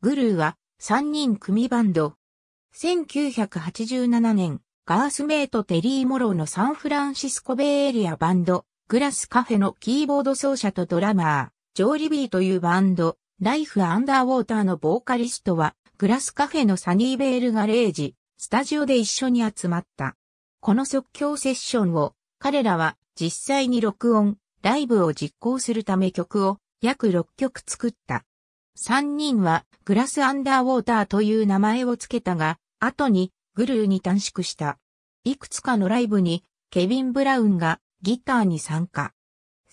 グルーは3人組バンド。1987年、ガースメイトテリー・モローのサンフランシスコベイエリアバンド、グラスカフェのキーボード奏者とドラマー、ジョー・リビーというバンド、ライフ・アンダーウォーターのボーカリストは、グラスカフェのサニーベールガレージ、スタジオで一緒に集まった。この即興セッションを、彼らは実際に録音、ライブを実行するため曲を約6曲作った。三人はグラスアンダーウォーターという名前を付けたが、後にグルーに短縮した。いくつかのライブにケビン・ブラウンがギターに参加。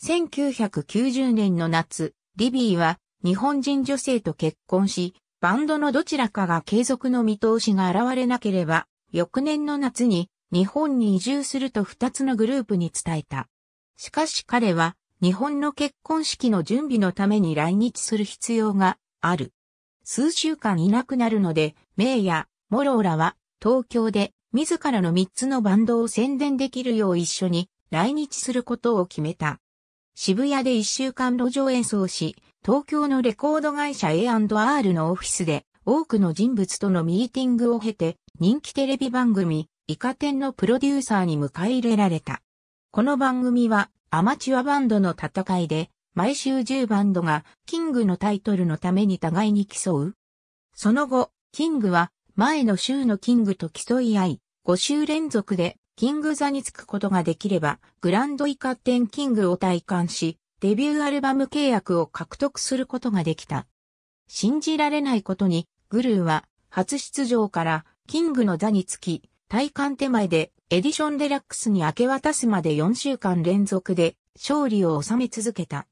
1990年の夏、リビーは日本人女性と結婚し、バンドのどちらかが継続の見通しが現れなければ、翌年の夏に日本に移住すると二つのグループに伝えた。しかし彼は日本の結婚式の準備のために来日する必要がある。数週間いなくなるので、メイやモローラは東京で自らの3つのバンドを宣伝できるよう一緒に来日することを決めた。渋谷で1週間路上演奏し、東京のレコード会社 A&R のオフィスで多くの人物とのミーティングを経て人気テレビ番組イカ天のプロデューサーに迎え入れられた。この番組はアマチュアバンドの戦いで、毎週10バンドがキングのタイトルのために互いに競う。その後、キングは前の週のキングと競い合い、5週連続でキング座につくことができれば、グランド以下点キングを体感し、デビューアルバム契約を獲得することができた。信じられないことに、グルーは初出場からキングの座につき、体感手前でエディションデラックスに明け渡すまで4週間連続で勝利を収め続けた。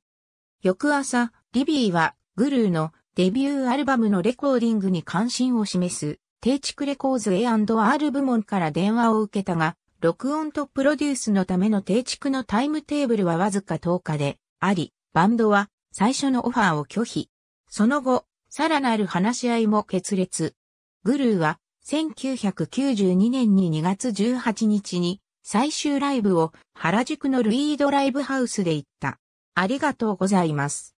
翌朝、リビーはグルーのデビューアルバムのレコーディングに関心を示す、低築レコーズ A&R 部門から電話を受けたが、録音とプロデュースのための低築のタイムテーブルはわずか10日であり、バンドは最初のオファーを拒否。その後、さらなる話し合いも決裂。グルーは1992年に2月18日に最終ライブを原宿のルイードライブハウスで行った。ありがとうございます。